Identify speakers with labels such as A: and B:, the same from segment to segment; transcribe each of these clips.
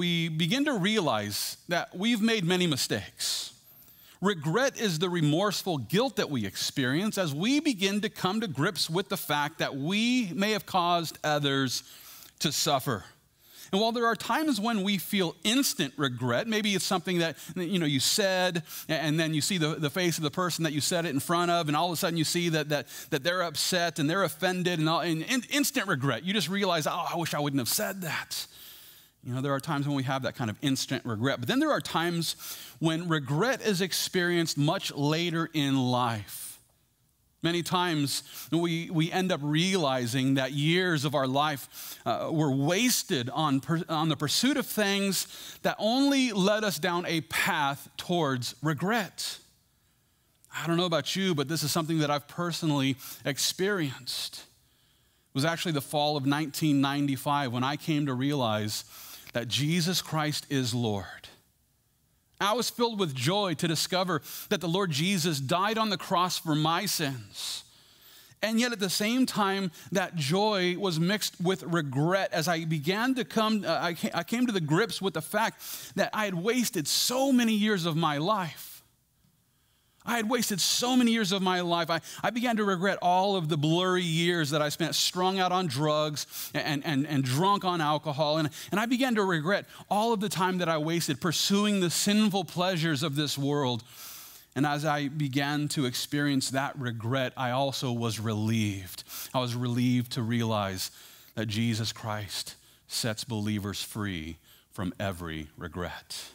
A: we begin to realize that we've made many mistakes. Regret is the remorseful guilt that we experience as we begin to come to grips with the fact that we may have caused others to suffer. And while there are times when we feel instant regret, maybe it's something that you know you said, and then you see the, the face of the person that you said it in front of, and all of a sudden you see that that, that they're upset and they're offended, and, all, and, instant regret. You just realize, oh, I wish I wouldn't have said that. You know, there are times when we have that kind of instant regret, but then there are times when regret is experienced much later in life. Many times we, we end up realizing that years of our life uh, were wasted on, per, on the pursuit of things that only led us down a path towards regret. I don't know about you, but this is something that I've personally experienced. It was actually the fall of 1995 when I came to realize that Jesus Christ is Lord. I was filled with joy to discover that the Lord Jesus died on the cross for my sins. And yet, at the same time, that joy was mixed with regret as I began to come, uh, I came to the grips with the fact that I had wasted so many years of my life. I had wasted so many years of my life. I, I began to regret all of the blurry years that I spent strung out on drugs and, and, and drunk on alcohol. And, and I began to regret all of the time that I wasted pursuing the sinful pleasures of this world. And as I began to experience that regret, I also was relieved. I was relieved to realize that Jesus Christ sets believers free from every regret.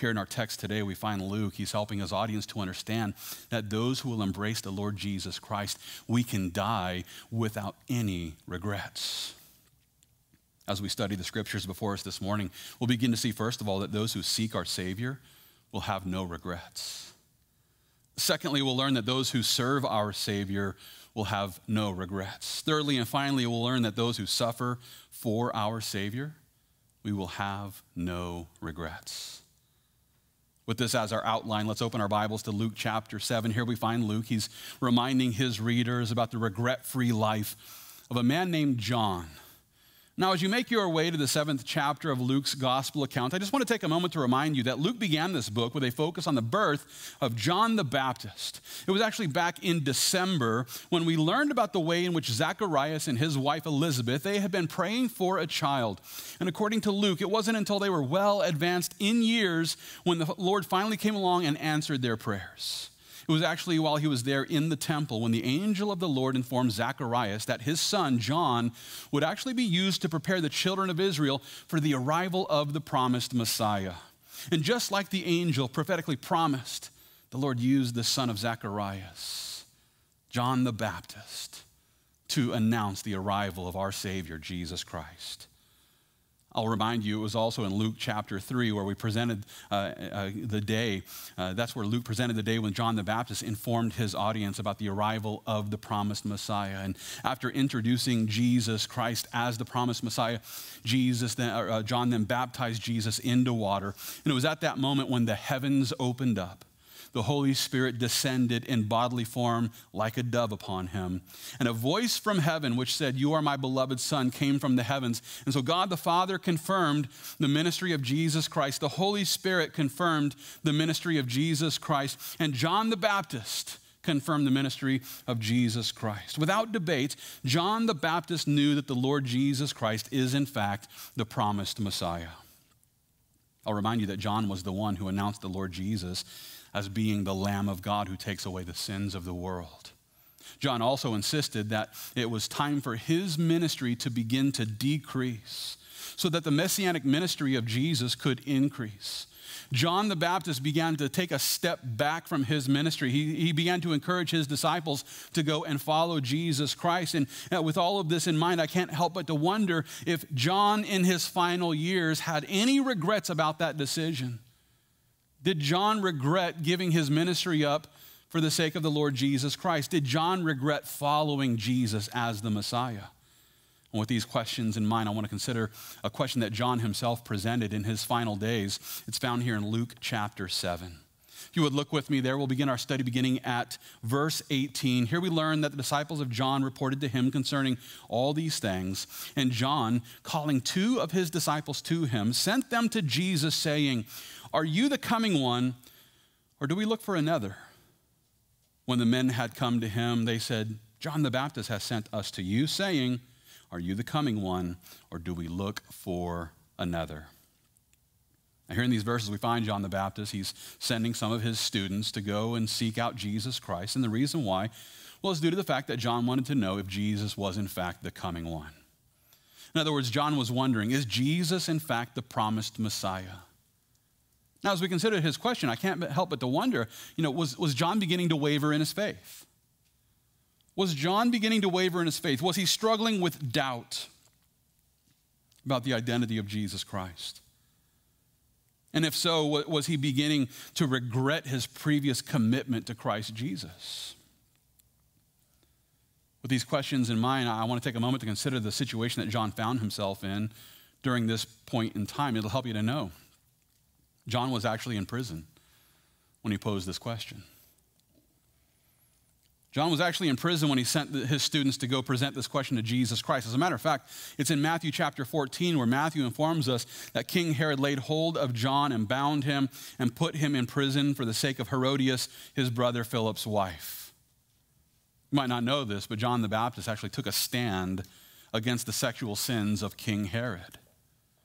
A: Here in our text today, we find Luke, he's helping his audience to understand that those who will embrace the Lord Jesus Christ, we can die without any regrets. As we study the scriptures before us this morning, we'll begin to see, first of all, that those who seek our Savior will have no regrets. Secondly, we'll learn that those who serve our Savior will have no regrets. Thirdly, and finally, we'll learn that those who suffer for our Savior, we will have no regrets. With this as our outline, let's open our Bibles to Luke chapter 7. Here we find Luke. He's reminding his readers about the regret free life of a man named John. Now, as you make your way to the seventh chapter of Luke's gospel account, I just want to take a moment to remind you that Luke began this book with a focus on the birth of John the Baptist. It was actually back in December when we learned about the way in which Zacharias and his wife Elizabeth, they had been praying for a child. And according to Luke, it wasn't until they were well advanced in years when the Lord finally came along and answered their prayers. It was actually while he was there in the temple when the angel of the Lord informed Zacharias that his son, John, would actually be used to prepare the children of Israel for the arrival of the promised Messiah. And just like the angel prophetically promised, the Lord used the son of Zacharias, John the Baptist, to announce the arrival of our Savior, Jesus Christ. I'll remind you, it was also in Luke chapter 3 where we presented uh, uh, the day. Uh, that's where Luke presented the day when John the Baptist informed his audience about the arrival of the promised Messiah. And after introducing Jesus Christ as the promised Messiah, Jesus then, uh, John then baptized Jesus into water. And it was at that moment when the heavens opened up the Holy Spirit descended in bodily form like a dove upon him. And a voice from heaven, which said, You are my beloved Son, came from the heavens. And so God the Father confirmed the ministry of Jesus Christ. The Holy Spirit confirmed the ministry of Jesus Christ. And John the Baptist confirmed the ministry of Jesus Christ. Without debate, John the Baptist knew that the Lord Jesus Christ is, in fact, the promised Messiah. I'll remind you that John was the one who announced the Lord Jesus as being the Lamb of God who takes away the sins of the world. John also insisted that it was time for his ministry to begin to decrease so that the messianic ministry of Jesus could increase. John the Baptist began to take a step back from his ministry. He, he began to encourage his disciples to go and follow Jesus Christ. And uh, with all of this in mind, I can't help but to wonder if John in his final years had any regrets about that decision. Did John regret giving his ministry up for the sake of the Lord Jesus Christ? Did John regret following Jesus as the Messiah? And with these questions in mind, I want to consider a question that John himself presented in his final days. It's found here in Luke chapter 7 you would look with me there, we'll begin our study beginning at verse 18. Here we learn that the disciples of John reported to him concerning all these things. And John, calling two of his disciples to him, sent them to Jesus, saying, Are you the coming one, or do we look for another? When the men had come to him, they said, John the Baptist has sent us to you, saying, Are you the coming one, or do we look for another? Now, here in these verses, we find John the Baptist. He's sending some of his students to go and seek out Jesus Christ. And the reason why, well, is due to the fact that John wanted to know if Jesus was, in fact, the coming one. In other words, John was wondering, is Jesus, in fact, the promised Messiah? Now, as we consider his question, I can't help but to wonder, you know, was, was John beginning to waver in his faith? Was John beginning to waver in his faith? Was he struggling with doubt about the identity of Jesus Christ? And if so, was he beginning to regret his previous commitment to Christ Jesus? With these questions in mind, I want to take a moment to consider the situation that John found himself in during this point in time. It'll help you to know. John was actually in prison when he posed this question. John was actually in prison when he sent his students to go present this question to Jesus Christ. As a matter of fact, it's in Matthew chapter 14 where Matthew informs us that King Herod laid hold of John and bound him and put him in prison for the sake of Herodias, his brother Philip's wife. You might not know this, but John the Baptist actually took a stand against the sexual sins of King Herod.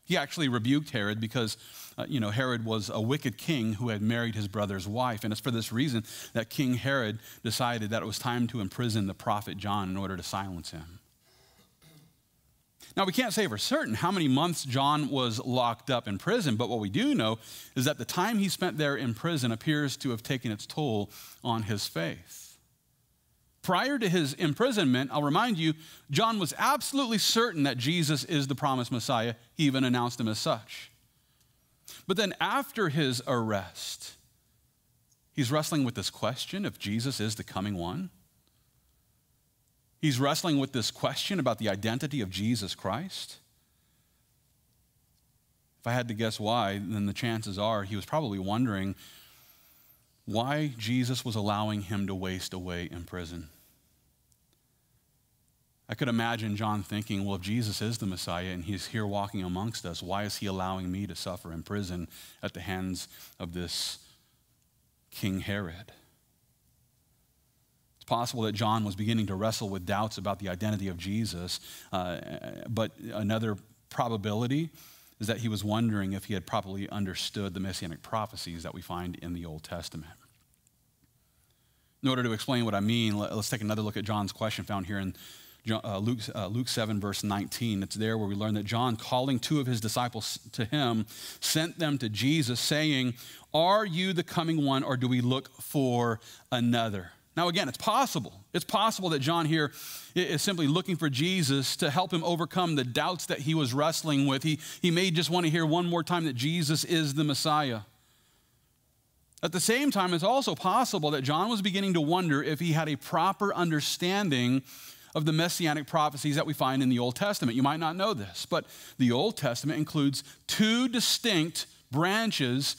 A: He actually rebuked Herod because, uh, you know, Herod was a wicked king who had married his brother's wife. And it's for this reason that King Herod decided that it was time to imprison the prophet John in order to silence him. Now, we can't say for certain how many months John was locked up in prison, but what we do know is that the time he spent there in prison appears to have taken its toll on his faith prior to his imprisonment, I'll remind you, John was absolutely certain that Jesus is the promised Messiah. He even announced him as such. But then after his arrest, he's wrestling with this question if Jesus is the coming one. He's wrestling with this question about the identity of Jesus Christ. If I had to guess why, then the chances are he was probably wondering why Jesus was allowing him to waste away in prison. I could imagine John thinking, well, if Jesus is the Messiah and he's here walking amongst us, why is he allowing me to suffer in prison at the hands of this King Herod? It's possible that John was beginning to wrestle with doubts about the identity of Jesus, uh, but another probability is that he was wondering if he had properly understood the messianic prophecies that we find in the Old Testament. In order to explain what I mean, let's take another look at John's question found here in uh, Luke, uh, Luke 7, verse 19. It's there where we learn that John, calling two of his disciples to him, sent them to Jesus, saying, Are you the coming one, or do we look for another? Now, again, it's possible. It's possible that John here is simply looking for Jesus to help him overcome the doubts that he was wrestling with. He, he may just want to hear one more time that Jesus is the Messiah. At the same time, it's also possible that John was beginning to wonder if he had a proper understanding of the messianic prophecies that we find in the Old Testament. You might not know this, but the Old Testament includes two distinct branches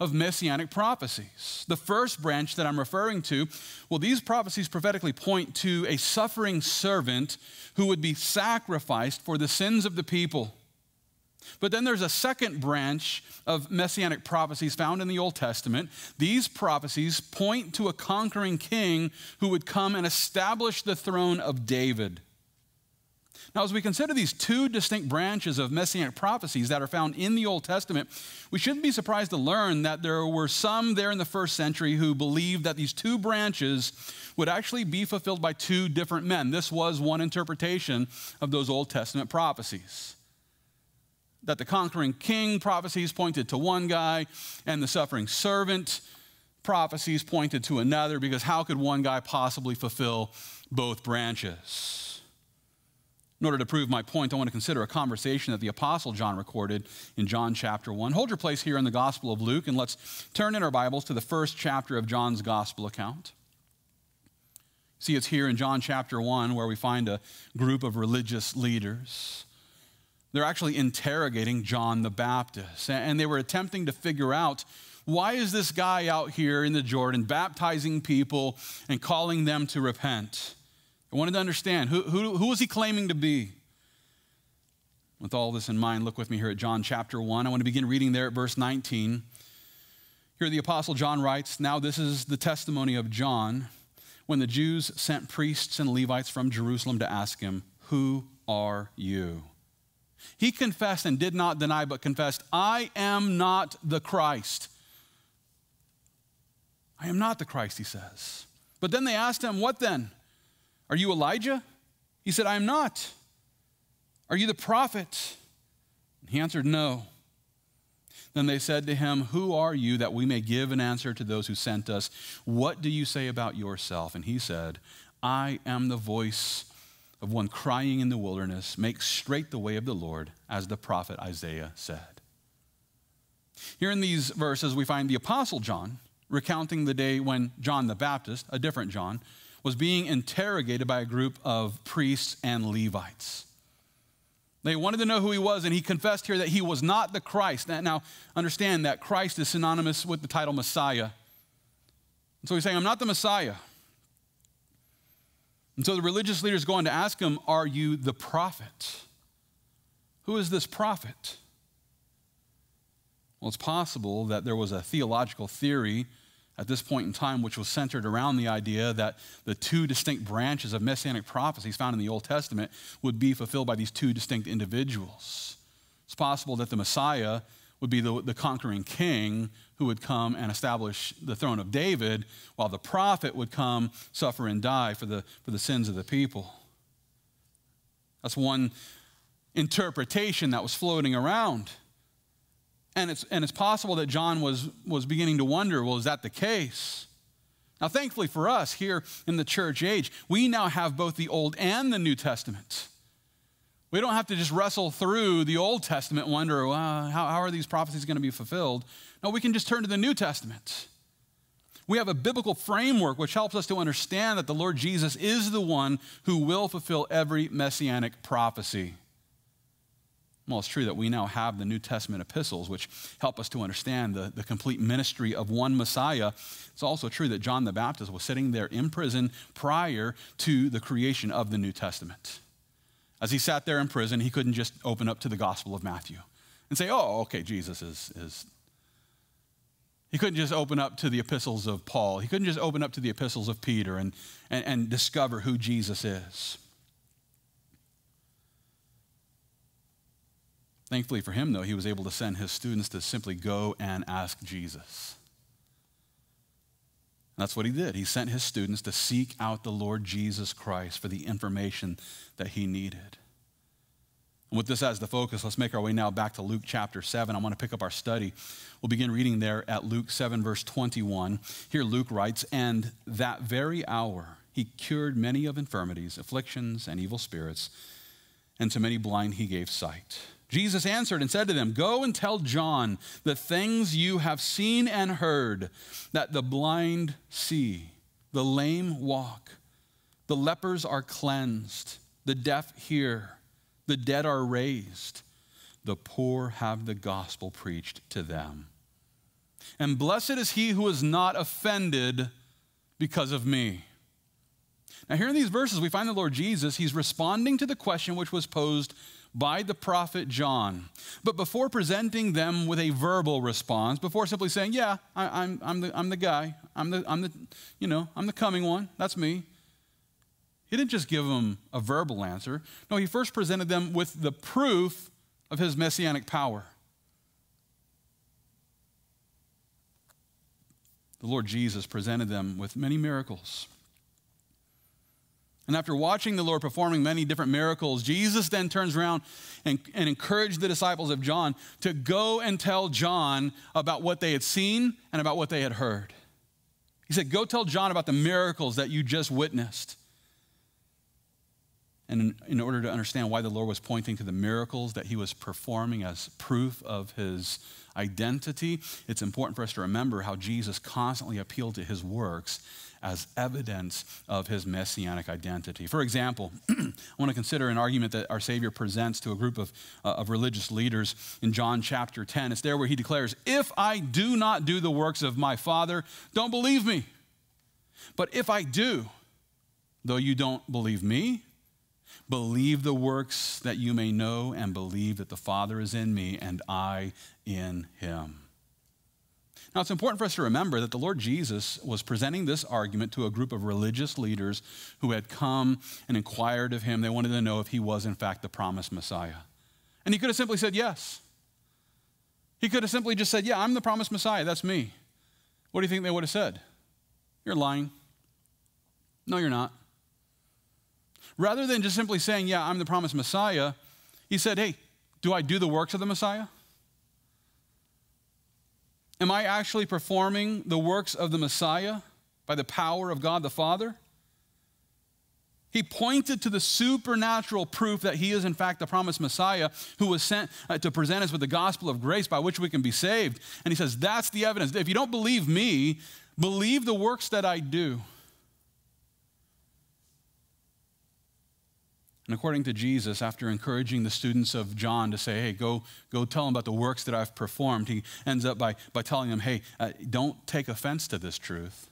A: of messianic prophecies. The first branch that I'm referring to, well, these prophecies prophetically point to a suffering servant who would be sacrificed for the sins of the people. But then there's a second branch of messianic prophecies found in the Old Testament. These prophecies point to a conquering king who would come and establish the throne of David. Now, as we consider these two distinct branches of messianic prophecies that are found in the Old Testament, we shouldn't be surprised to learn that there were some there in the first century who believed that these two branches would actually be fulfilled by two different men. This was one interpretation of those Old Testament prophecies that the conquering king prophecies pointed to one guy and the suffering servant prophecies pointed to another because how could one guy possibly fulfill both branches? In order to prove my point, I want to consider a conversation that the Apostle John recorded in John chapter 1. Hold your place here in the Gospel of Luke and let's turn in our Bibles to the first chapter of John's Gospel account. See, it's here in John chapter 1 where we find a group of religious leaders they're actually interrogating John the Baptist, and they were attempting to figure out why is this guy out here in the Jordan baptizing people and calling them to repent? I wanted to understand who, who, was he claiming to be? With all this in mind, look with me here at John chapter 1. I want to begin reading there at verse 19. Here the Apostle John writes Now this is the testimony of John when the Jews sent priests and Levites from Jerusalem to ask him, Who are you? He confessed and did not deny, but confessed, I am not the Christ. I am not the Christ, he says. But then they asked him, What then? Are you Elijah? He said, I am not. Are you the prophet? And he answered, No. Then they said to him, Who are you that we may give an answer to those who sent us? What do you say about yourself? And he said, I am the voice of one crying in the wilderness, Make straight the way of the Lord, as the prophet Isaiah said. Here in these verses, we find the Apostle John recounting the day when John the Baptist, a different John, was being interrogated by a group of priests and Levites. They wanted to know who he was, and he confessed here that he was not the Christ. Now, understand that Christ is synonymous with the title Messiah. And so he's saying, I'm not the Messiah. And so the religious leaders go on to ask him, Are you the prophet? Who is this prophet? Well, it's possible that there was a theological theory at this point in time which was centered around the idea that the two distinct branches of messianic prophecies found in the Old Testament would be fulfilled by these two distinct individuals. It's possible that the Messiah would be the, the conquering king who would come and establish the throne of David, while the prophet would come, suffer, and die for the, for the sins of the people. That's one interpretation that was floating around. And it's, and it's possible that John was, was beginning to wonder well, is that the case? Now, thankfully for us here in the church age, we now have both the Old and the New Testament. We don't have to just wrestle through the Old Testament wonder, well, how, how are these prophecies going to be fulfilled? No, we can just turn to the New Testament. We have a biblical framework which helps us to understand that the Lord Jesus is the one who will fulfill every messianic prophecy. Well, it's true that we now have the New Testament epistles, which help us to understand the, the complete ministry of one Messiah. It's also true that John the Baptist was sitting there in prison prior to the creation of the New Testament. As he sat there in prison, he couldn't just open up to the Gospel of Matthew and say, oh, okay, Jesus is, is. He couldn't just open up to the epistles of Paul. He couldn't just open up to the epistles of Peter and, and, and discover who Jesus is. Thankfully for him, though, he was able to send his students to simply go and ask Jesus that's what he did. He sent his students to seek out the Lord Jesus Christ for the information that he needed. And with this as the focus, let's make our way now back to Luke chapter 7. I want to pick up our study. We'll begin reading there at Luke 7, verse 21. Here Luke writes, And that very hour he cured many of infirmities, afflictions, and evil spirits, and to many blind he gave sight. Jesus answered and said to them, Go and tell John the things you have seen and heard that the blind see, the lame walk, the lepers are cleansed, the deaf hear, the dead are raised, the poor have the gospel preached to them. And blessed is he who is not offended because of me. Now, here in these verses, we find the Lord Jesus, he's responding to the question which was posed by the prophet John. But before presenting them with a verbal response, before simply saying, Yeah, I, am I'm, I'm, the, I'm the guy, I'm the, I'm, the, you know, I'm the coming one, that's me, he didn't just give them a verbal answer. No, he first presented them with the proof of his messianic power. The Lord Jesus presented them with many miracles and after watching the Lord performing many different miracles, Jesus then turns around and, and encouraged the disciples of John to go and tell John about what they had seen and about what they had heard. He said, Go tell John about the miracles that you just witnessed. And in, in order to understand why the Lord was pointing to the miracles that he was performing as proof of his identity, it's important for us to remember how Jesus constantly appealed to his works as evidence of his messianic identity. For example, I want to consider an argument that our Savior presents to a group of, uh, of religious leaders in John chapter 10. It's there where he declares, If I do not do the works of my Father, don't believe me. But if I do, though you don't believe me, believe the works that you may know and believe that the Father is in me and I in him. Now, it's important for us to remember that the Lord Jesus was presenting this argument to a group of religious leaders who had come and inquired of him. They wanted to know if he was, in fact, the promised Messiah. And he could have simply said yes. He could have simply just said, Yeah, I'm the promised Messiah. That's me. What do you think they would have said? You're lying. No, you're not. Rather than just simply saying, Yeah, I'm the promised Messiah, he said, Hey, do I do the works of the Messiah? Am I actually performing the works of the Messiah by the power of God the Father? He pointed to the supernatural proof that he is, in fact, the promised Messiah who was sent uh, to present us with the gospel of grace by which we can be saved. And he says, That's the evidence. If you don't believe me, believe the works that I do. And according to Jesus, after encouraging the students of John to say, hey, go, go tell them about the works that I've performed, he ends up by, by telling them, hey, uh, don't take offense to this truth.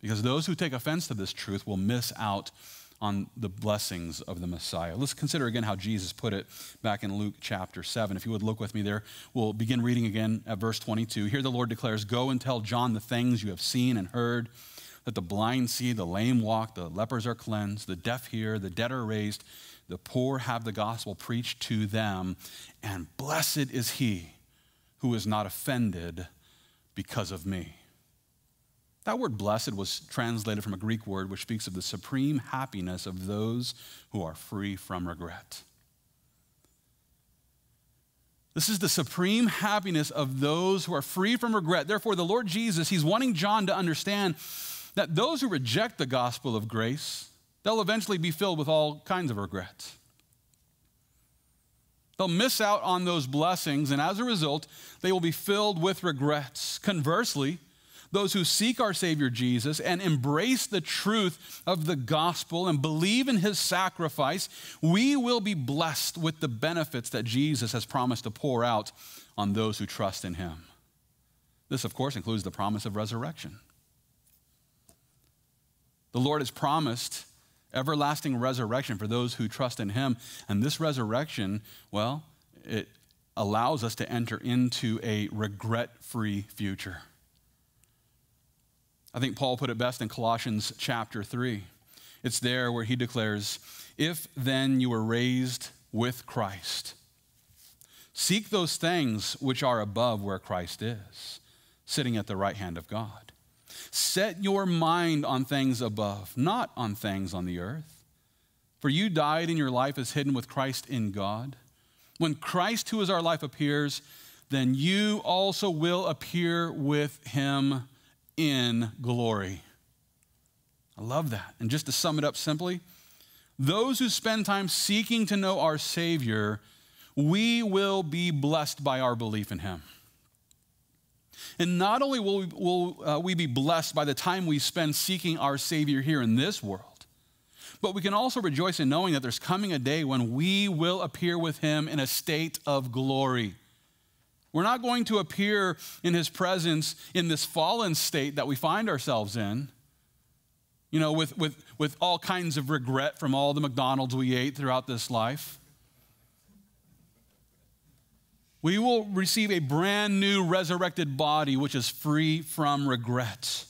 A: Because those who take offense to this truth will miss out on the blessings of the Messiah. Let's consider again how Jesus put it back in Luke chapter 7. If you would look with me there, we'll begin reading again at verse 22. Here the Lord declares, Go and tell John the things you have seen and heard that the blind see, the lame walk, the lepers are cleansed, the deaf hear, the dead are raised, the poor have the gospel preached to them, and blessed is he who is not offended because of me. That word blessed was translated from a Greek word which speaks of the supreme happiness of those who are free from regret. This is the supreme happiness of those who are free from regret. Therefore, the Lord Jesus, he's wanting John to understand that those who reject the gospel of grace, they'll eventually be filled with all kinds of regrets. They'll miss out on those blessings, and as a result, they will be filled with regrets. Conversely, those who seek our Savior Jesus and embrace the truth of the gospel and believe in his sacrifice, we will be blessed with the benefits that Jesus has promised to pour out on those who trust in him. This, of course, includes the promise of resurrection. The Lord has promised everlasting resurrection for those who trust in him. And this resurrection, well, it allows us to enter into a regret free future. I think Paul put it best in Colossians chapter 3. It's there where he declares, If then you were raised with Christ, seek those things which are above where Christ is, sitting at the right hand of God. Set your mind on things above, not on things on the earth. For you died, and your life is hidden with Christ in God. When Christ, who is our life, appears, then you also will appear with him in glory. I love that. And just to sum it up simply, those who spend time seeking to know our Savior, we will be blessed by our belief in him. And not only will we, will, uh, we be blessed by the time we spend seeking our Savior here in this world, but we can also rejoice in knowing that there's coming a day when we will appear with Him in a state of glory. We're not going to appear in His presence in this fallen state that we find ourselves in you know, with, with, with all kinds of regret from all the McDonald's we ate throughout this life we will receive a brand new resurrected body which is free from regret.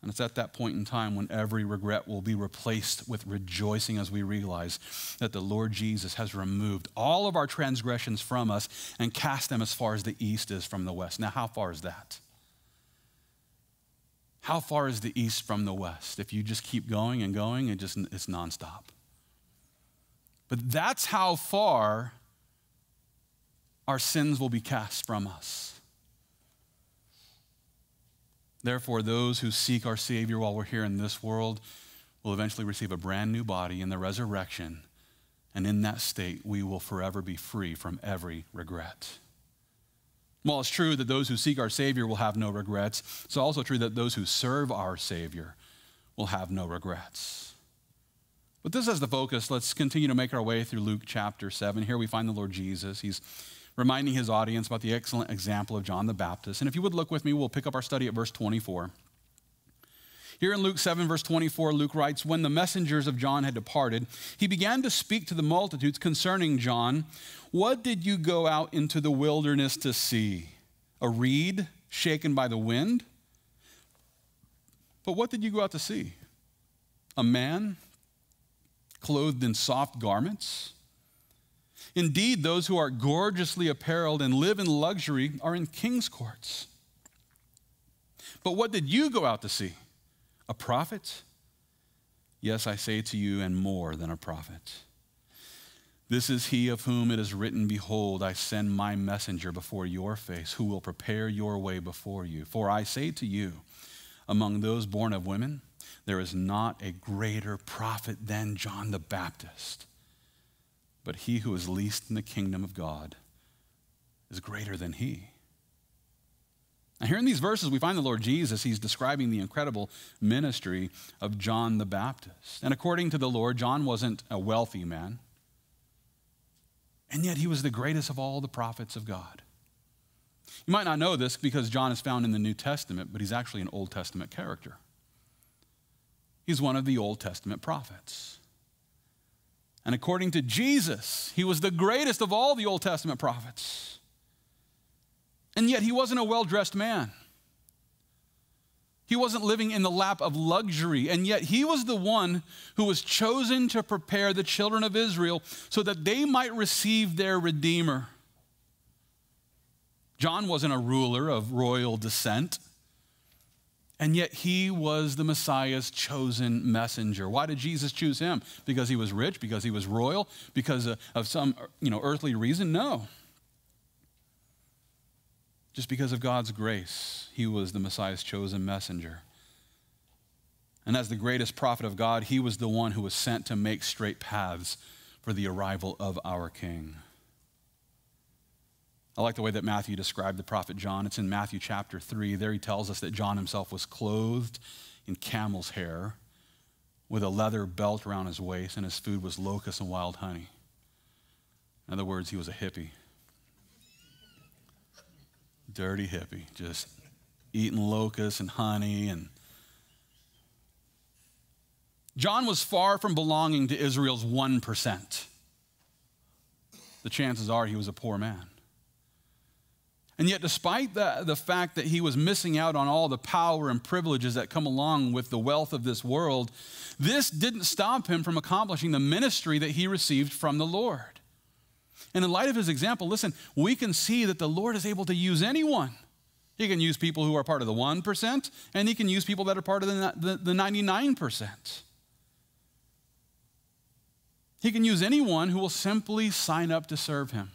A: And it's at that point in time when every regret will be replaced with rejoicing as we realize that the Lord Jesus has removed all of our transgressions from us and cast them as far as the east is from the west. Now, how far is that? How far is the east from the west? If you just keep going and going, it just it's nonstop. But that's how far our sins will be cast from us. Therefore, those who seek our Savior while we're here in this world will eventually receive a brand new body in the resurrection. And in that state, we will forever be free from every regret. While it's true that those who seek our Savior will have no regrets, it's also true that those who serve our Savior will have no regrets. But this is the focus. Let's continue to make our way through Luke chapter 7. Here we find the Lord Jesus. He's reminding his audience about the excellent example of John the Baptist. And if you would look with me, we'll pick up our study at verse 24. Here in Luke 7, verse 24, Luke writes When the messengers of John had departed, he began to speak to the multitudes concerning John. What did you go out into the wilderness to see? A reed shaken by the wind? But what did you go out to see? A man clothed in soft garments? Indeed, those who are gorgeously apparelled and live in luxury are in king's courts. But what did you go out to see? A prophet? Yes, I say to you, and more than a prophet. This is he of whom it is written, Behold, I send my messenger before your face, who will prepare your way before you. For I say to you, among those born of women, there is not a greater prophet than John the Baptist. But he who is least in the kingdom of God is greater than he. Now, here in these verses, we find the Lord Jesus. He's describing the incredible ministry of John the Baptist. And according to the Lord, John wasn't a wealthy man, and yet he was the greatest of all the prophets of God. You might not know this because John is found in the New Testament, but he's actually an Old Testament character. He's one of the Old Testament prophets. And according to Jesus, he was the greatest of all the Old Testament prophets. And yet, he wasn't a well dressed man. He wasn't living in the lap of luxury, and yet he was the one who was chosen to prepare the children of Israel so that they might receive their Redeemer. John wasn't a ruler of royal descent, and yet he was the Messiah's chosen messenger. Why did Jesus choose him? Because he was rich, because he was royal, because of some you know, earthly reason? No. Just because of God's grace, he was the Messiah's chosen messenger. And as the greatest prophet of God, he was the one who was sent to make straight paths for the arrival of our King. I like the way that Matthew described the prophet John. It's in Matthew chapter 3. There he tells us that John himself was clothed in camel's hair with a leather belt around his waist, and his food was locusts and wild honey. In other words, he was a hippie. Dirty hippie, just eating locusts and honey and John was far from belonging to Israel's 1%. The chances are he was a poor man. And yet, despite the, the fact that he was missing out on all the power and privileges that come along with the wealth of this world, this didn't stop him from accomplishing the ministry that he received from the Lord. And in light of his example, listen, we can see that the Lord is able to use anyone. He can use people who are part of the 1%, and he can use people that are part of the, the, the 99%. He can use anyone who will simply sign up to serve him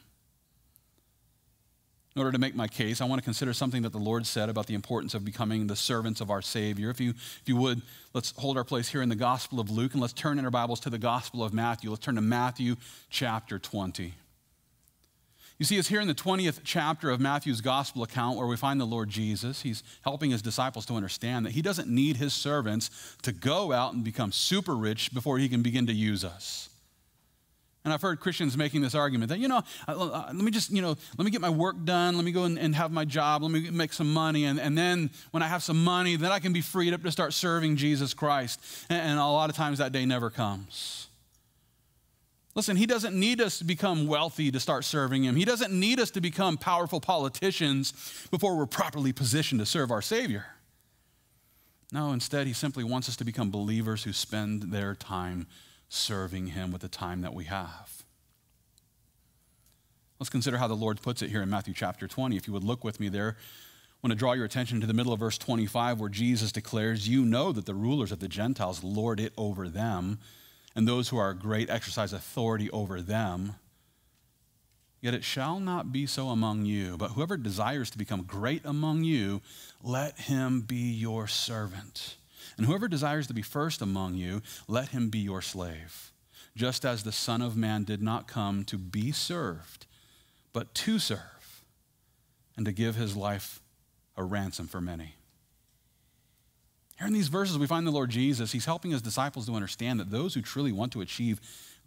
A: in order to make my case, I want to consider something that the Lord said about the importance of becoming the servants of our Savior. If you, if you would, let's hold our place here in the Gospel of Luke and let's turn in our Bibles to the Gospel of Matthew. Let's turn to Matthew chapter 20. You see, it's here in the 20th chapter of Matthew's gospel account where we find the Lord Jesus. He's helping his disciples to understand that he doesn't need his servants to go out and become super rich before he can begin to use us. And I've heard Christians making this argument that, you know, let me just, you know, let me get my work done. Let me go and, and have my job. Let me make some money. And, and then when I have some money, then I can be freed up to start serving Jesus Christ. And, and a lot of times that day never comes. Listen, he doesn't need us to become wealthy to start serving him. He doesn't need us to become powerful politicians before we're properly positioned to serve our Savior. No, instead, he simply wants us to become believers who spend their time serving Him with the time that we have. Let's consider how the Lord puts it here in Matthew chapter 20. If you would look with me there, I want to draw your attention to the middle of verse 25 where Jesus declares, You know that the rulers of the Gentiles lord it over them, and those who are great exercise authority over them. Yet it shall not be so among you, but whoever desires to become great among you, let him be your servant. And whoever desires to be first among you, let him be your slave, just as the Son of Man did not come to be served, but to serve, and to give his life a ransom for many. Here in these verses, we find the Lord Jesus, he's helping his disciples to understand that those who truly want to achieve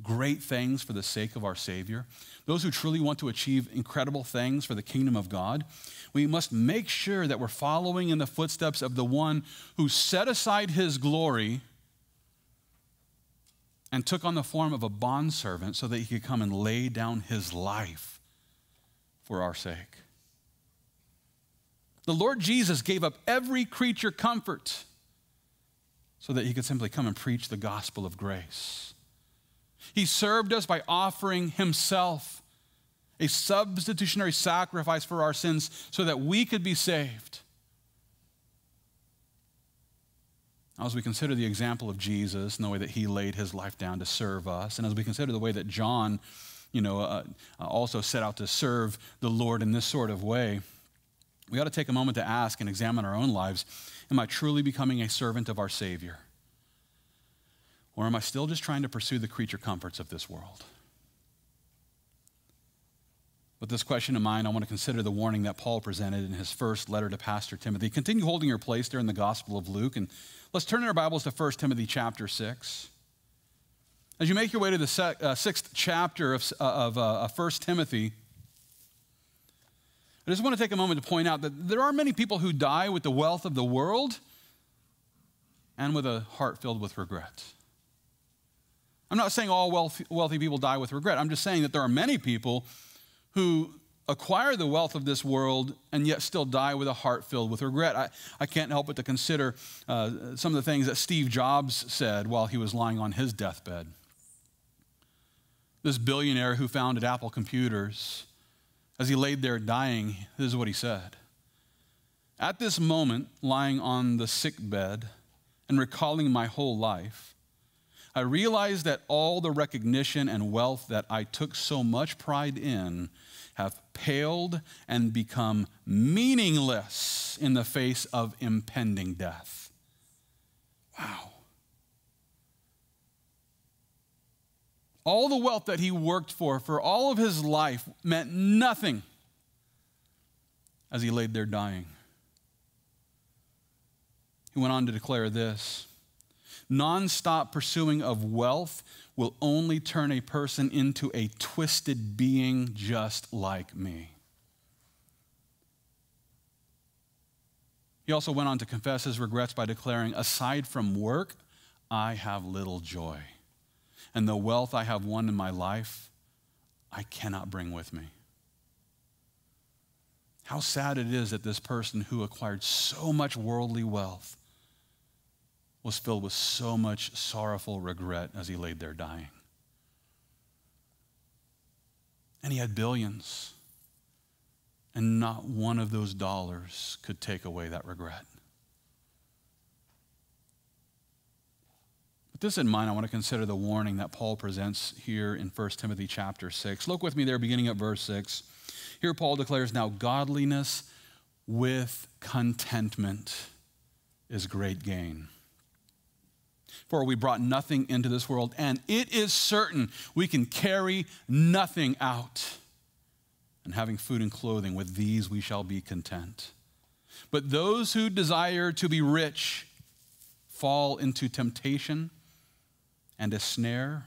A: great things for the sake of our Savior, those who truly want to achieve incredible things for the kingdom of God, we must make sure that we're following in the footsteps of the one who set aside his glory and took on the form of a bondservant so that he could come and lay down his life for our sake. The Lord Jesus gave up every creature comfort so that he could simply come and preach the gospel of grace. He served us by offering himself, a substitutionary sacrifice for our sins, so that we could be saved. As we consider the example of Jesus and the way that he laid his life down to serve us, and as we consider the way that John, you know, uh, uh, also set out to serve the Lord in this sort of way, we ought to take a moment to ask and examine our own lives Am I truly becoming a servant of our Savior? Or am I still just trying to pursue the creature comforts of this world? With this question in mind, I want to consider the warning that Paul presented in his first letter to Pastor Timothy. Continue holding your place there in the Gospel of Luke, and let's turn our Bibles to 1 Timothy chapter 6. As you make your way to the uh, sixth chapter of, uh, of uh, 1 Timothy, I just want to take a moment to point out that there are many people who die with the wealth of the world and with a heart filled with regret. I'm not saying all wealthy, wealthy people die with regret. I'm just saying that there are many people who acquire the wealth of this world and yet still die with a heart filled with regret. I, I can't help but to consider uh, some of the things that Steve Jobs said while he was lying on his deathbed. This billionaire who founded Apple Computers, as he laid there dying, this is what he said. At this moment, lying on the sick bed and recalling my whole life, I realize that all the recognition and wealth that I took so much pride in have paled and become meaningless in the face of impending death. Wow. All the wealth that he worked for for all of his life meant nothing as he laid there dying. He went on to declare this nonstop pursuing of wealth will only turn a person into a twisted being just like me. He also went on to confess his regrets by declaring, Aside from work, I have little joy. And the wealth I have won in my life, I cannot bring with me. How sad it is that this person who acquired so much worldly wealth was filled with so much sorrowful regret as he laid there dying. And he had billions, and not one of those dollars could take away that regret. With this in mind, I want to consider the warning that Paul presents here in 1 Timothy chapter 6. Look with me there, beginning at verse 6. Here, Paul declares, Now godliness with contentment is great gain. For we brought nothing into this world, and it is certain we can carry nothing out. And having food and clothing, with these we shall be content. But those who desire to be rich fall into temptation and a snare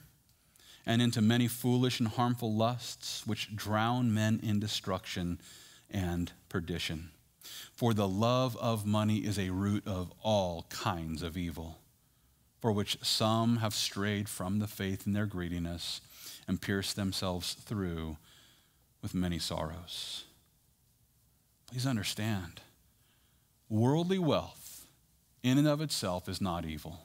A: and into many foolish and harmful lusts, which drown men in destruction and perdition. For the love of money is a root of all kinds of evil for which some have strayed from the faith in their greediness and pierced themselves through with many sorrows. Please understand worldly wealth in and of itself is not evil.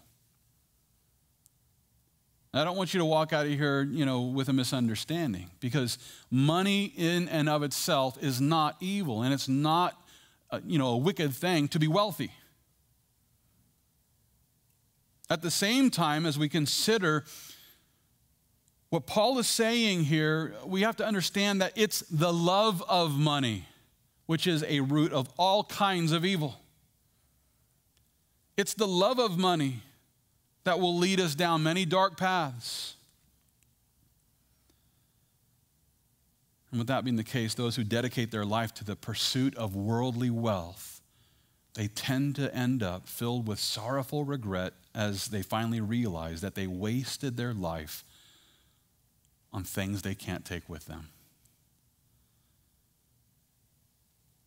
A: I don't want you to walk out of here, you know, with a misunderstanding because money in and of itself is not evil and it's not, uh, you know, a wicked thing to be wealthy. At the same time, as we consider what Paul is saying here, we have to understand that it's the love of money, which is a root of all kinds of evil. It's the love of money that will lead us down many dark paths. And with that being the case, those who dedicate their life to the pursuit of worldly wealth, they tend to end up filled with sorrowful regret as they finally realize that they wasted their life on things they can't take with them.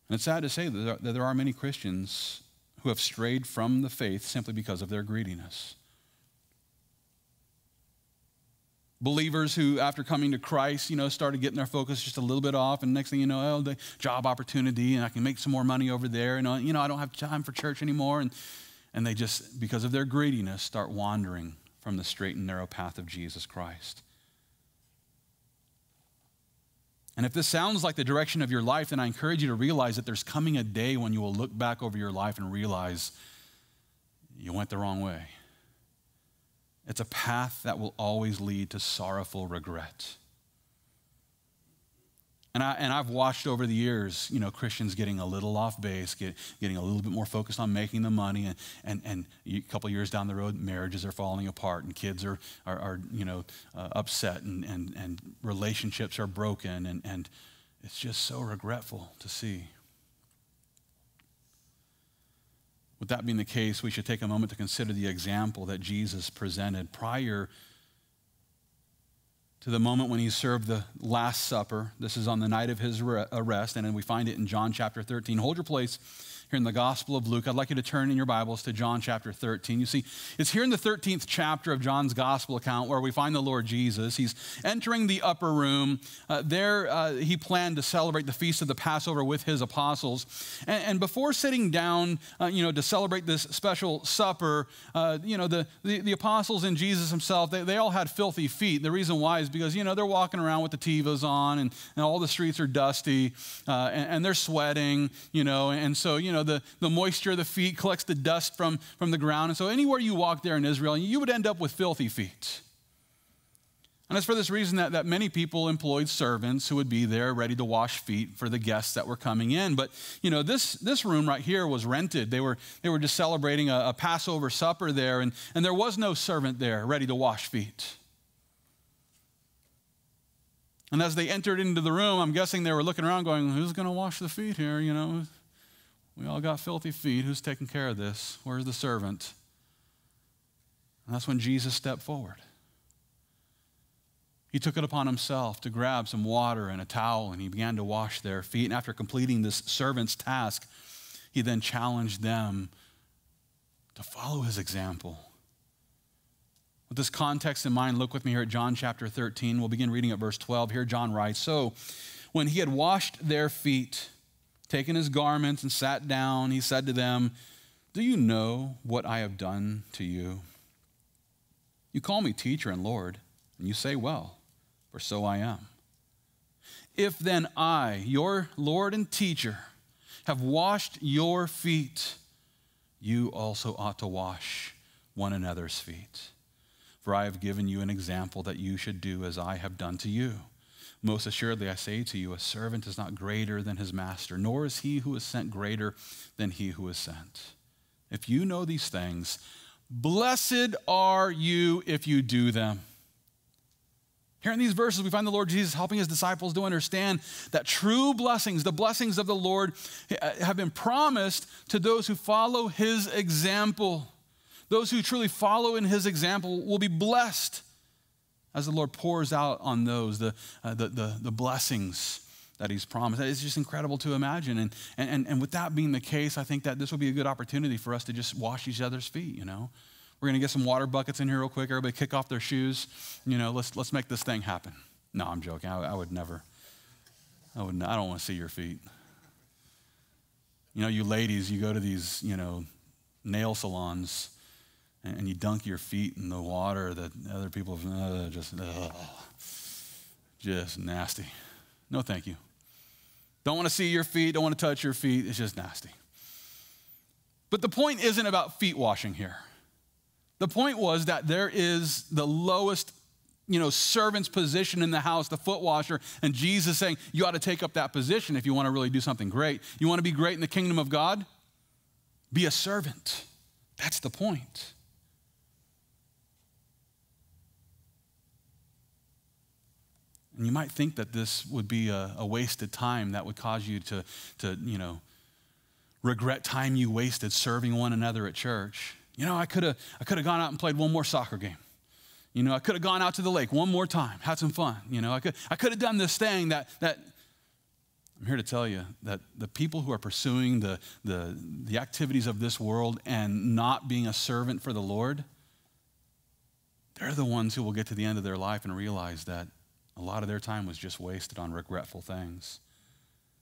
A: And it's sad to say that there are many Christians who have strayed from the faith simply because of their greediness. Believers who, after coming to Christ, you know, started getting their focus just a little bit off, and next thing you know, oh, the job opportunity, and I can make some more money over there, and uh, you know, I don't have time for church anymore, and and they just, because of their greediness, start wandering from the straight and narrow path of Jesus Christ. And if this sounds like the direction of your life, then I encourage you to realize that there's coming a day when you will look back over your life and realize you went the wrong way. It's a path that will always lead to sorrowful regret. And, I, and I've watched over the years, you know, Christians getting a little off base, get, getting a little bit more focused on making the money. And, and, and a couple years down the road, marriages are falling apart and kids are, are, are you know, uh, upset and, and, and relationships are broken. And, and it's just so regretful to see. With that being the case, we should take a moment to consider the example that Jesus presented prior to the moment when he served the Last Supper. This is on the night of his arrest, and we find it in John chapter 13. Hold your place here in the Gospel of Luke. I'd like you to turn in your Bibles to John chapter 13. You see, it's here in the 13th chapter of John's Gospel account where we find the Lord Jesus. He's entering the upper room. Uh, there, uh, he planned to celebrate the feast of the Passover with his apostles. And, and before sitting down, uh, you know, to celebrate this special supper, uh, you know, the, the, the, apostles and Jesus himself, they, they all had filthy feet. The reason why is because, you know, they're walking around with the tivas on and, and all the streets are dusty uh, and, and they're sweating, you know, and so, you know, the, the moisture of the feet collects the dust from, from the ground. And so anywhere you walk there in Israel, you would end up with filthy feet. And it's for this reason that, that many people employed servants who would be there ready to wash feet for the guests that were coming in. But, you know, this, this room right here was rented. They were, they were just celebrating a, a Passover supper there, and, and there was no servant there ready to wash feet. And as they entered into the room, I'm guessing they were looking around going, Who's going to wash the feet here? You know, we all got filthy feet. Who's taking care of this? Where's the servant? And that's when Jesus stepped forward. He took it upon himself to grab some water and a towel and he began to wash their feet. And after completing this servant's task, he then challenged them to follow his example. With this context in mind, look with me here at John chapter 13. We'll begin reading at verse 12. Here, John writes So, when he had washed their feet, Taking his garments and sat down, he said to them, Do you know what I have done to you? You call me teacher and Lord, and you say, Well, for so I am. If then I, your Lord and teacher, have washed your feet, you also ought to wash one another's feet. For I have given you an example that you should do as I have done to you. Most assuredly, I say to you, a servant is not greater than his master, nor is he who is sent greater than he who is sent. If you know these things, blessed are you if you do them. Here in these verses, we find the Lord Jesus helping his disciples to understand that true blessings, the blessings of the Lord, eh, have been promised to those who follow his example. Those who truly follow in his example will be blessed as the Lord pours out on those the, uh, the, the, the, blessings that He's promised. It's just incredible to imagine. And, and, and with that being the case, I think that this will be a good opportunity for us to just wash each other's feet, you know. We're going to get some water buckets in here real quick. Everybody kick off their shoes. You know, let's, let's make this thing happen. No, I'm joking. I, I would never. I, would, I don't want to see your feet. You know, you ladies, you go to these, you know, nail salons and you dunk your feet in the water that other people have uh, just, uh, just nasty. No, thank you. Don't want to see your feet, don't want to touch your feet. It's just nasty. But the point isn't about feet washing here. The point was that there is the lowest, you know, servant's position in the house, the foot washer, and Jesus saying, you ought to take up that position if you want to really do something great. You want to be great in the kingdom of God? Be a servant. That's the point. And you might think that this would be a, a wasted time that would cause you to, to, you know, regret time you wasted serving one another at church. You know, I could have I could have gone out and played one more soccer game. You know, I could have gone out to the lake one more time, had some fun. You know, I could I could have done this thing that that I'm here to tell you that the people who are pursuing the, the, the activities of this world and not being a servant for the Lord, they're the ones who will get to the end of their life and realize that a lot of their time was just wasted on regretful things.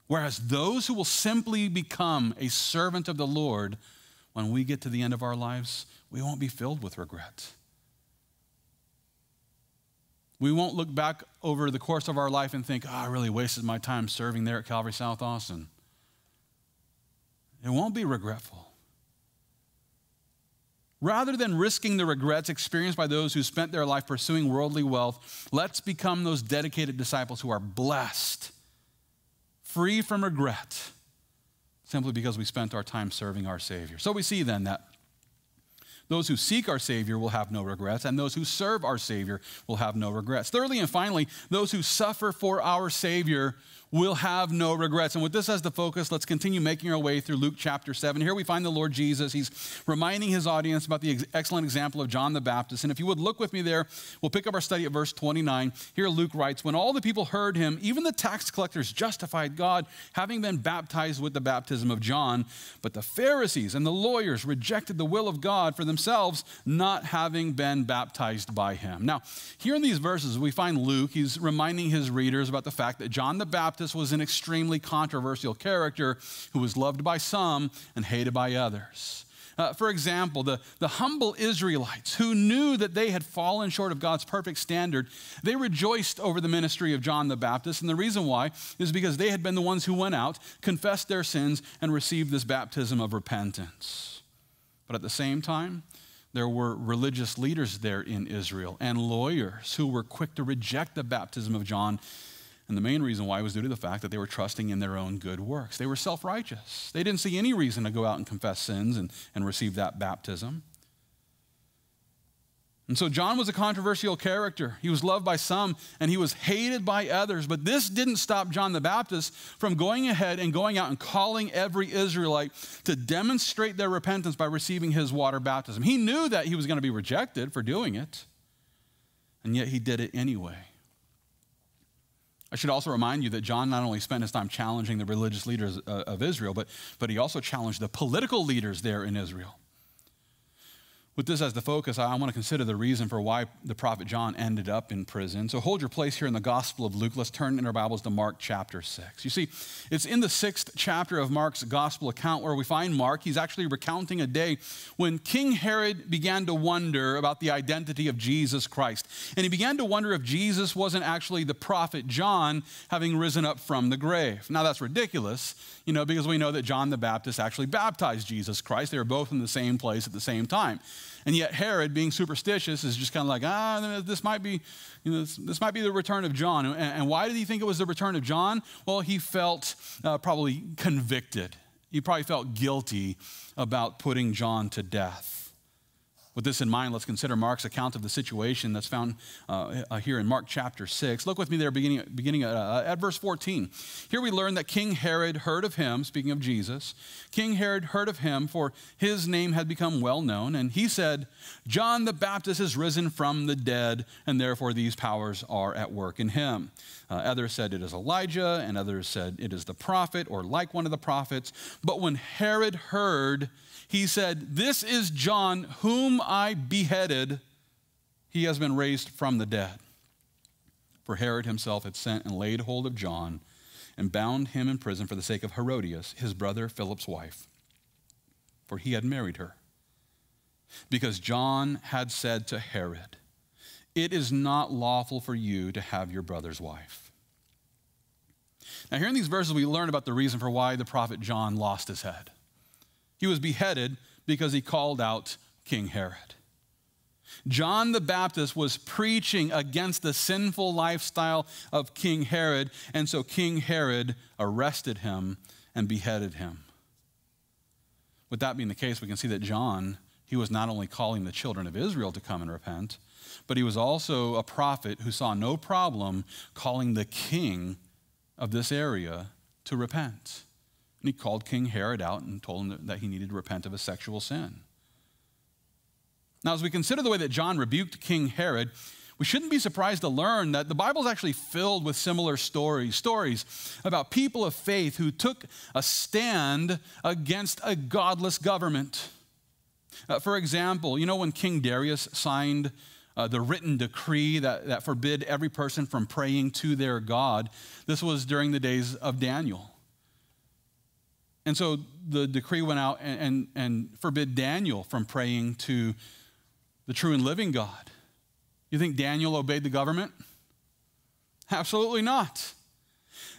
A: Whereas those who will simply become a servant of the Lord, when we get to the end of our lives, we won't be filled with regret. We won't look back over the course of our life and think, oh, I really wasted my time serving there at Calvary South Austin. It won't be regretful. Rather than risking the regrets experienced by those who spent their life pursuing worldly wealth, let's become those dedicated disciples who are blessed, free from regret, simply because we spent our time serving our Savior. So we see then that those who seek our Savior will have no regrets, and those who serve our Savior will have no regrets. Thirdly and finally, those who suffer for our Savior will have no regrets. And with this as the focus, let's continue making our way through Luke chapter 7. Here we find the Lord Jesus. He's reminding his audience about the ex- excellent example of John the Baptist. And if you would look with me there, we'll pick up our study at verse 29. Here Luke writes When all the people heard him, even the tax collectors justified God, having been baptized with the baptism of John. But the Pharisees and the lawyers rejected the will of God for themselves, not having been baptized by him. Now, here in these verses, we find Luke, he's reminding his readers about the fact that John the Baptist Malthus was an extremely controversial character who was loved by some and hated by others. Uh, for example, the, the humble Israelites who knew that they had fallen short of God's perfect standard, they rejoiced over the ministry of John the Baptist. And the reason why is because they had been the ones who went out, confessed their sins, and received this baptism of repentance. But at the same time, there were religious leaders there in Israel and lawyers who were quick to reject the baptism of John and the main reason why was due to the fact that they were trusting in their own good works. They were self righteous. They didn't see any reason to go out and confess sins and, and receive that baptism. And so John was a controversial character. He was loved by some and he was hated by others. But this didn't stop John the Baptist from going ahead and going out and calling every Israelite to demonstrate their repentance by receiving his water baptism. He knew that he was going to be rejected for doing it, and yet he did it anyway. I should also remind you that John not only spent his time challenging the religious leaders uh, of Israel, but, but he also challenged the political leaders there in Israel. With this as the focus, I want to consider the reason for why the prophet John ended up in prison. So hold your place here in the Gospel of Luke. Let's turn in our Bibles to Mark chapter 6. You see, it's in the sixth chapter of Mark's Gospel account where we find Mark. He's actually recounting a day when King Herod began to wonder about the identity of Jesus Christ. And he began to wonder if Jesus wasn't actually the prophet John having risen up from the grave. Now, that's ridiculous, you know, because we know that John the Baptist actually baptized Jesus Christ. They were both in the same place at the same time. And yet Herod, being superstitious, is just kind of like, ah, this might be, you know, this, this might be the return of John. And, and, why did he think it was the return of John? Well, he felt uh, probably convicted. He probably felt guilty about putting John to death. With this in mind, let's consider Mark's account of the situation that's found uh, uh, here in Mark chapter 6. Look with me there, beginning, beginning uh, at verse 14. Here we learn that King Herod heard of him, speaking of Jesus. King Herod heard of him, for his name had become well known, and he said, John the Baptist is risen from the dead, and therefore these powers are at work in him. Uh, others said it is Elijah, and others said it is the prophet, or like one of the prophets. But when Herod heard, he said, This is John, whom I beheaded. He has been raised from the dead. For Herod himself had sent and laid hold of John and bound him in prison for the sake of Herodias, his brother Philip's wife, for he had married her. Because John had said to Herod, It is not lawful for you to have your brother's wife. Now, here in these verses, we learn about the reason for why the prophet John lost his head. He was beheaded because he called out King Herod. John the Baptist was preaching against the sinful lifestyle of King Herod, and so King Herod arrested him and beheaded him. With that being the case, we can see that John, he was not only calling the children of Israel to come and repent, but he was also a prophet who saw no problem calling the king of this area to repent. And he called King Herod out and told him that he needed to repent of his sexual sin. Now, as we consider the way that John rebuked King Herod, we shouldn't be surprised to learn that the Bible is actually filled with similar stories stories about people of faith who took a stand against a godless government. Uh, for example, you know when King Darius signed uh, the written decree that, that forbid every person from praying to their God, this was during the days of Daniel. And so the decree went out and, and, and forbid Daniel from praying to the true and living God. You think Daniel obeyed the government? Absolutely not.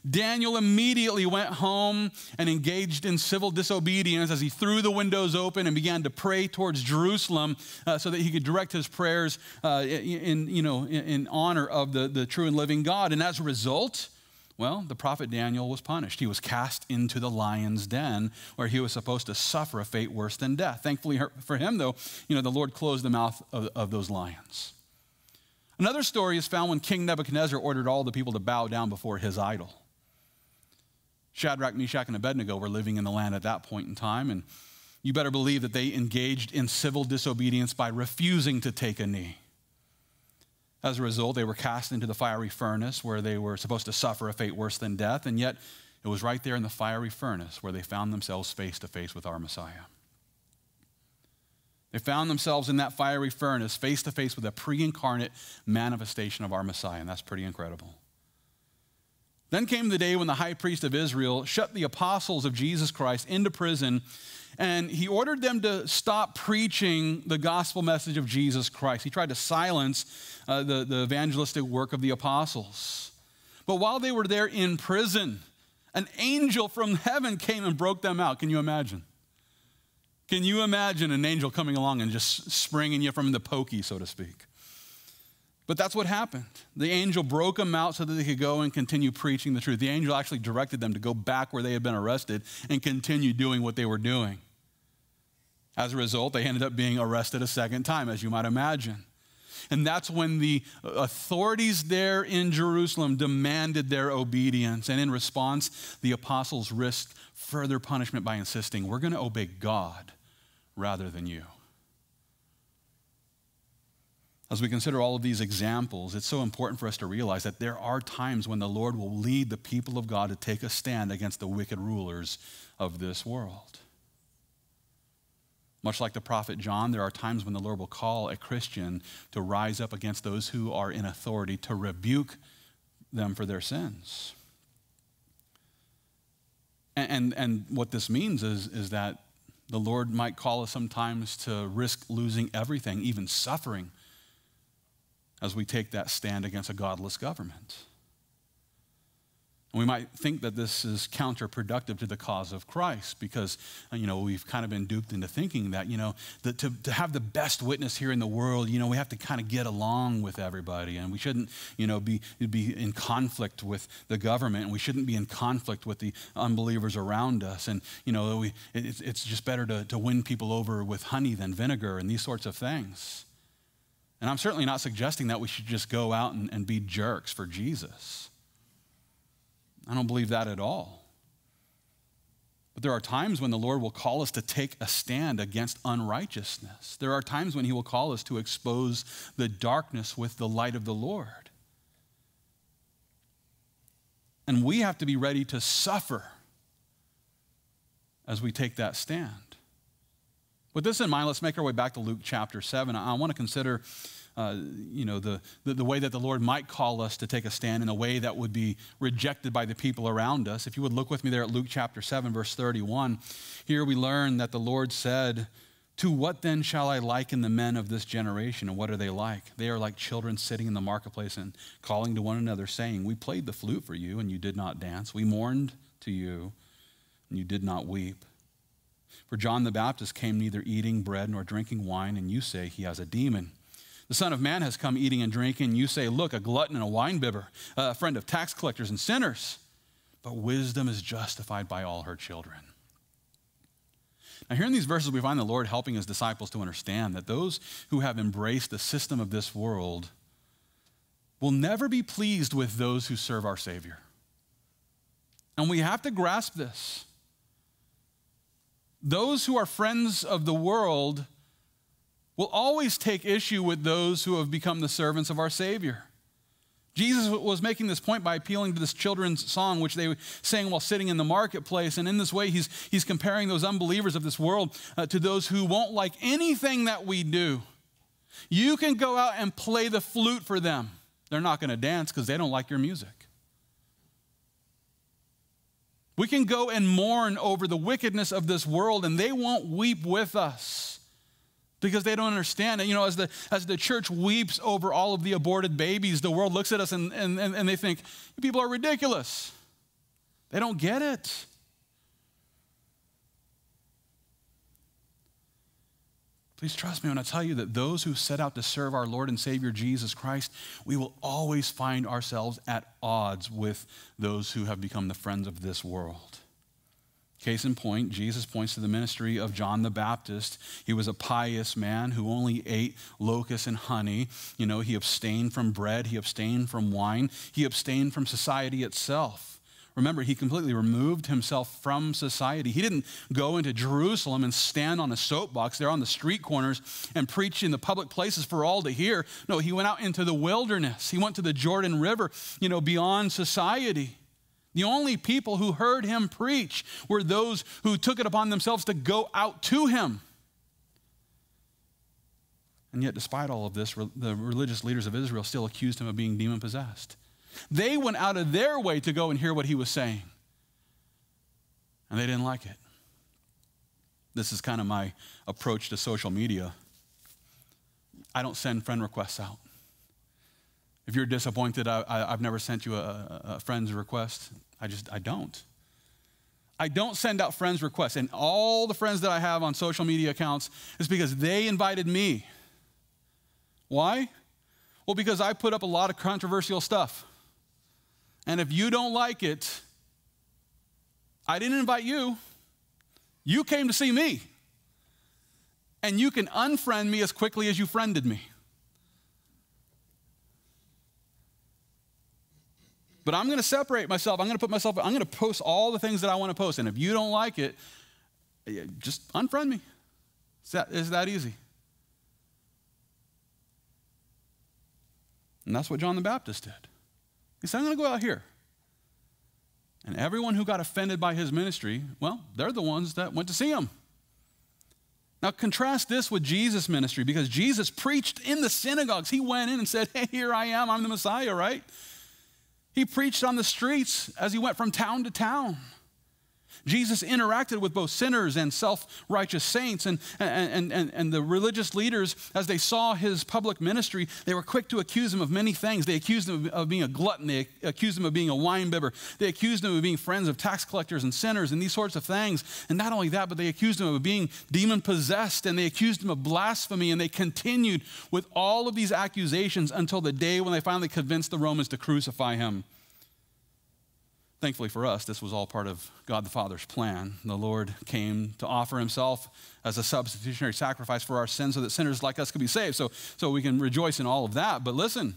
A: Daniel immediately went home and engaged in civil disobedience as he threw the windows open and began to pray towards Jerusalem uh, so that he could direct his prayers uh, in, you know, in, in honor of the, the true and living God. And as a result, well, the prophet Daniel was punished. He was cast into the lion's den where he was supposed to suffer a fate worse than death. Thankfully for him, though, you know, the Lord closed the mouth of, of those lions. Another story is found when King Nebuchadnezzar ordered all the people to bow down before his idol. Shadrach, Meshach, and Abednego were living in the land at that point in time, and you better believe that they engaged in civil disobedience by refusing to take a knee. As a result, they were cast into the fiery furnace where they were supposed to suffer a fate worse than death, and yet it was right there in the fiery furnace where they found themselves face to face with our Messiah. They found themselves in that fiery furnace, face to face with a pre incarnate manifestation of our Messiah, and that's pretty incredible. Then came the day when the high priest of Israel shut the apostles of Jesus Christ into prison, and he ordered them to stop preaching the gospel message of Jesus Christ. He tried to silence uh, the, the evangelistic work of the apostles. But while they were there in prison, an angel from heaven came and broke them out. Can you imagine? Can you imagine an angel coming along and just springing you from the pokey, so to speak? But that's what happened. The angel broke them out so that they could go and continue preaching the truth. The angel actually directed them to go back where they had been arrested and continue doing what they were doing. As a result, they ended up being arrested a second time, as you might imagine. And that's when the authorities there in Jerusalem demanded their obedience. And in response, the apostles risked further punishment by insisting, We're going to obey God rather than you. As we consider all of these examples, it's so important for us to realize that there are times when the Lord will lead the people of God to take a stand against the wicked rulers of this world. Much like the prophet John, there are times when the Lord will call a Christian to rise up against those who are in authority to rebuke them for their sins. And, and, and, what this means is, is that the Lord might call us sometimes to risk losing everything, even suffering, as we take that stand against a godless government. And we might think that this is counterproductive to the cause of Christ because, uh, you know, we've kind of been duped into thinking that, you know, that to, to have the best witness here in the world, you know, we have to kind of get along with everybody and we shouldn't, you know, be, be in conflict with the government and we shouldn't be in conflict with the unbelievers around us. And, you know, we, it's just better to, to win people over with honey than vinegar and these sorts of things. And I'm certainly not suggesting that we should just go out and, and be jerks for Jesus. I don't believe that at all. But there are times when the Lord will call us to take a stand against unrighteousness. There are times when He will call us to expose the darkness with the light of the Lord. And we have to be ready to suffer as we take that stand. With this in mind, let's make our way back to Luke chapter 7. I, want to consider uh, you know, the, the, the, way that the Lord might call us to take a stand in a way that would be rejected by the people around us. If you would look with me there at Luke chapter 7, verse 31, here we learn that the Lord said, To what then shall I liken the men of this generation? And what are they like? They are like children sitting in the marketplace and calling to one another, saying, We played the flute for you, and you did not dance. We mourned to you, and you did not weep. For John the Baptist came neither eating bread nor drinking wine, and you say he has a demon. The Son of Man has come eating and drinking, you say, Look, a glutton and a winebibber, a friend of tax collectors and sinners. But wisdom is justified by all her children. Now, here in these verses, we find the Lord helping his disciples to understand that those who have embraced the system of this world will never be pleased with those who serve our Savior. And we have to grasp this those who are friends of the world will always take issue with those who have become the servants of our Savior. Jesus was making this point by appealing to this children's song, which they sang while sitting in the marketplace. And in this way, he's, he's comparing those unbelievers of this world uh, to those who won't like anything that we do. You can go out and play the flute for them. They're not going to dance because they don't like your music. We can go and mourn over the wickedness of this world, and they won't weep with us because they don't understand it. You know, as the, as the church weeps over all of the aborted babies, the world looks at us and, and, and they think, people are ridiculous. They don't get it. Please trust me when I tell you that those who set out to serve our Lord and Savior Jesus Christ, we will always find ourselves at odds with those who have become the friends of this world. Case in point, Jesus points to the ministry of John the Baptist. He was a pious man who only ate locusts and honey. You know, he abstained from bread, he abstained from wine, he abstained from society itself. Remember, he completely removed himself from society. He didn't go into Jerusalem and stand on a soapbox there on the street corners and preach in the public places for all to hear. No, he went out into the wilderness. He went to the Jordan River, you know, beyond society. The only people who heard him preach were those who took it upon themselves to go out to him. And yet, despite all of this, the religious leaders of Israel still accused him of being demon possessed. They went out of their way to go and hear what he was saying, and they didn't like it. This is kind of my approach to social media. I don't send friend requests out. If you're disappointed, I, have never sent you a, a friend's request. I just, I don't. I don't send out friends requests. And all the friends that I have on social media accounts is because they invited me. Why? Well, because I put up a lot of controversial stuff. And if you don't like it, I didn't invite you. You came to see me. And you can unfriend me as quickly as you friended me. But I'm going to separate myself. I'm going to put myself, I'm going to post all the things that I want to post. And if you don't like it, just unfriend me. It's that, it's that easy. And that's what John the Baptist did. He said, I'm going to go out here. And everyone who got offended by his ministry, well, they're the ones that went to see him. Now, contrast this with Jesus' ministry because Jesus preached in the synagogues. He went in and said, Hey, here I am, I'm the Messiah, right? He preached on the streets as he went from town to town. Jesus interacted with both sinners and self righteous saints, and, and, and, and the religious leaders, as they saw his public ministry, they were quick to accuse him of many things. They accused him of being a glutton, they accused him of being a wine bibber, they accused him of being friends of tax collectors and sinners, and these sorts of things. And not only that, but they accused him of being demon possessed, and they accused him of blasphemy, and they continued with all of these accusations until the day when they finally convinced the Romans to crucify him. Thankfully for us, this was all part of God the Father's plan. The Lord came to offer himself as a substitutionary sacrifice for our sins so that sinners like us could be saved. So, so we can rejoice in all of that. But listen,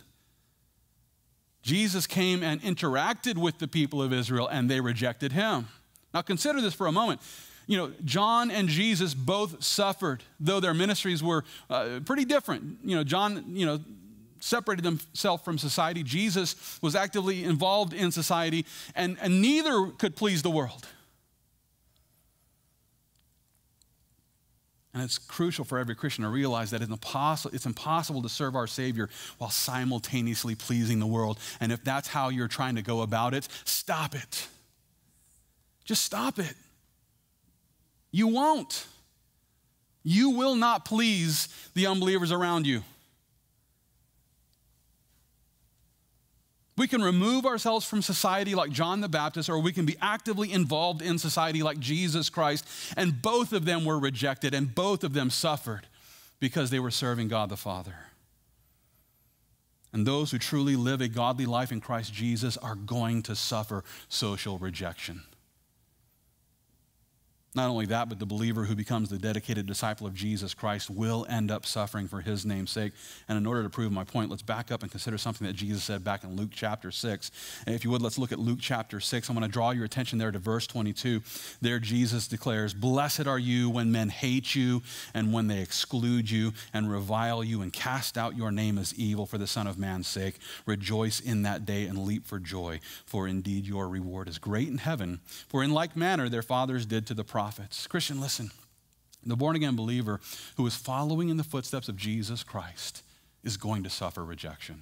A: Jesus came and interacted with the people of Israel and they rejected him. Now consider this for a moment. You know, John and Jesus both suffered, though their ministries were uh, pretty different. You know, John, you know, separated himself from society. Jesus was actively involved in society, and, and neither could please the world. And it's crucial for every Christian to realize that it's impossible, it's impossible to serve our Savior while simultaneously pleasing the world. And if that's how you're trying to go about it, stop it. Just stop it. You won't. You will not please the unbelievers around you. We can remove ourselves from society like John the Baptist, or we can be actively involved in society like Jesus Christ. And both of them were rejected, and both of them suffered because they were serving God the Father. And those who truly live a godly life in Christ Jesus are going to suffer social rejection. Not only that, but the believer who becomes the dedicated disciple of Jesus Christ will end up suffering for his name's sake. And in order to prove my point, let's back up and consider something that Jesus said back in Luke chapter 6. And if you would, let's look at Luke chapter 6. I'm going to draw your attention there to verse 22. There, Jesus declares, Blessed are you when men hate you and when they exclude you and revile you and cast out your name as evil for the Son of Man's sake. Rejoice in that day and leap for joy, for indeed your reward is great in heaven. For in like manner their fathers did to the prophets prophets. Christian, listen. The born again believer who is following in the footsteps of Jesus Christ is going to suffer rejection.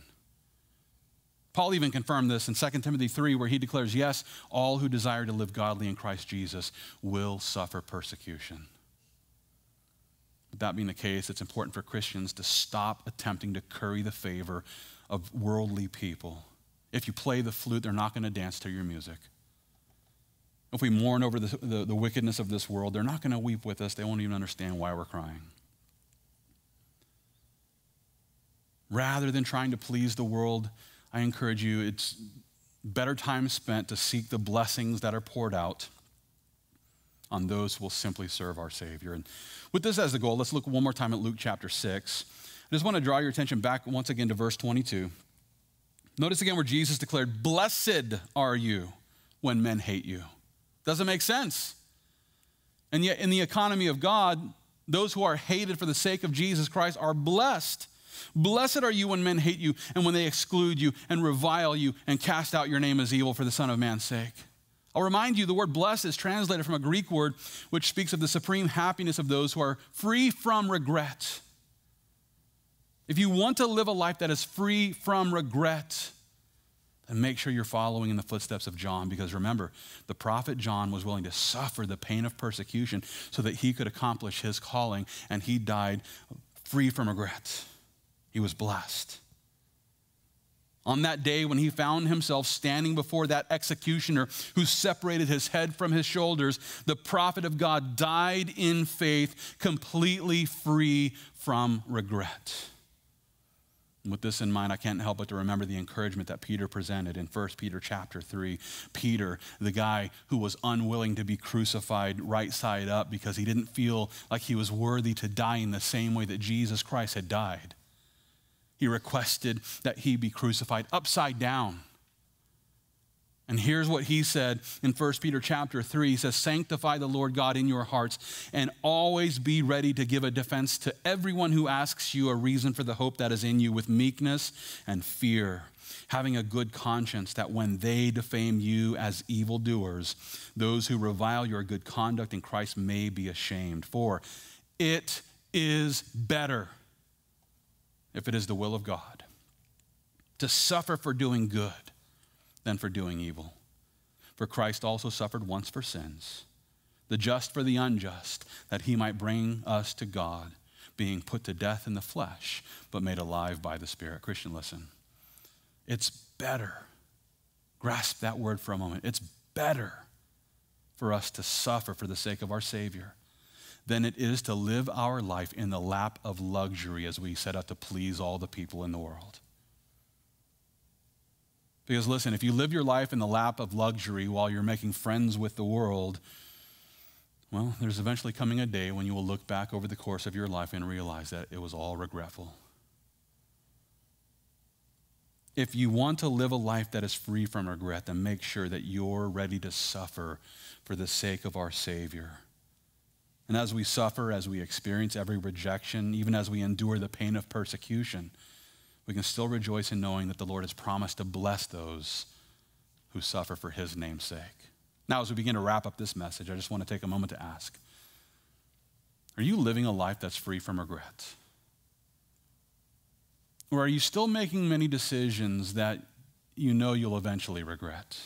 A: Paul even confirmed this in 2 Timothy 3, where he declares, Yes, all who desire to live godly in Christ Jesus will suffer persecution. that being the case, it's important for Christians to stop attempting to curry the favor of worldly people. If you play the flute, they're not going to dance to your music. If we mourn over the, the, the wickedness of this world, they're not going to weep with us. They won't even understand why we're crying. Rather than trying to please the world, I encourage you, it's better time spent to seek the blessings that are poured out on those who will simply serve our Savior. And with this as the goal, let's look one more time at Luke chapter 6. I just want to draw your attention back once again to verse 22. Notice again where Jesus declared, Blessed are you when men hate you. Doesn't make sense. And yet, in the economy of God, those who are hated for the sake of Jesus Christ are blessed. Blessed are you when men hate you and when they exclude you and revile you and cast out your name as evil for the Son of Man's sake. I'll remind you the word blessed is translated from a Greek word which speaks of the supreme happiness of those who are free from regret. If you want to live a life that is free from regret, and make sure you're following in the footsteps of John because remember, the prophet John was willing to suffer the pain of persecution so that he could accomplish his calling, and he died free from regret. He was blessed. On that day, when he found himself standing before that executioner who separated his head from his shoulders, the prophet of God died in faith, completely free from regret with this in mind, I can't help but to remember the encouragement that Peter presented in 1 Peter chapter 3. Peter, the guy who was unwilling to be crucified right side up because he didn't feel like he was worthy to die in the same way that Jesus Christ had died. He requested that he be crucified upside down and here's what he said in 1 Peter chapter 3. He says, Sanctify the Lord God in your hearts and always be ready to give a defense to everyone who asks you a reason for the hope that is in you with meekness and fear, having a good conscience that when they defame you as evildoers, those who revile your good conduct in Christ may be ashamed. For it is better, if it is the will of God, to suffer for doing good than for doing evil. For Christ also suffered once for sins, the just for the unjust, that he might bring us to God, being put to death in the flesh, but made alive by the Spirit. Christian, listen. It's better. Grasp that word for a moment. It's better for us to suffer for the sake of our Savior than it is to live our life in the lap of luxury as we set out to please all the people in the world. Because listen, if you live your life in the lap of luxury while you're making friends with the world, well, there's eventually coming a day when you will look back over the course of your life and realize that it was all regretful. If you want to live a life that is free from regret, then make sure that you're ready to suffer for the sake of our Savior. And as we suffer, as we experience every rejection, even as we endure the pain of persecution, we can still rejoice in knowing that the Lord has promised to bless those who suffer for his name's sake. Now, as we begin to wrap up this message, I just want to take a moment to ask Are you living a life that's free from regrets? Or are you still making many decisions that you know you'll eventually regret?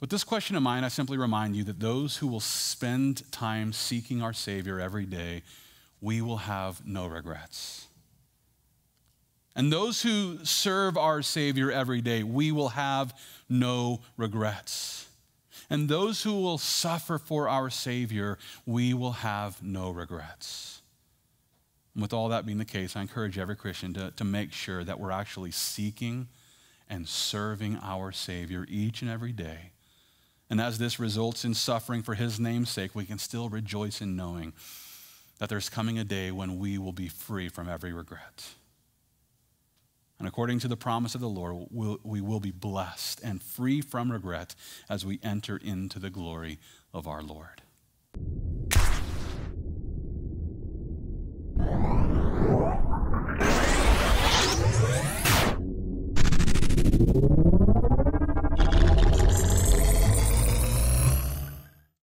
A: With this question in mind, I simply remind you that those who will spend time seeking our Savior every day, we will have no regrets and those who serve our Savior every day, we will have no regrets. And those who will suffer for our Savior, we will have no regrets. And with all that being the case, I encourage every Christian to, to make sure that we're actually seeking and serving our Savior each and every day. And as this results in suffering for His name's sake, we can still rejoice in knowing that there's coming a day when we will be free from every regret. And according to the promise of the Lord, we'll, we will be blessed and free from regret as we enter into the glory of our Lord.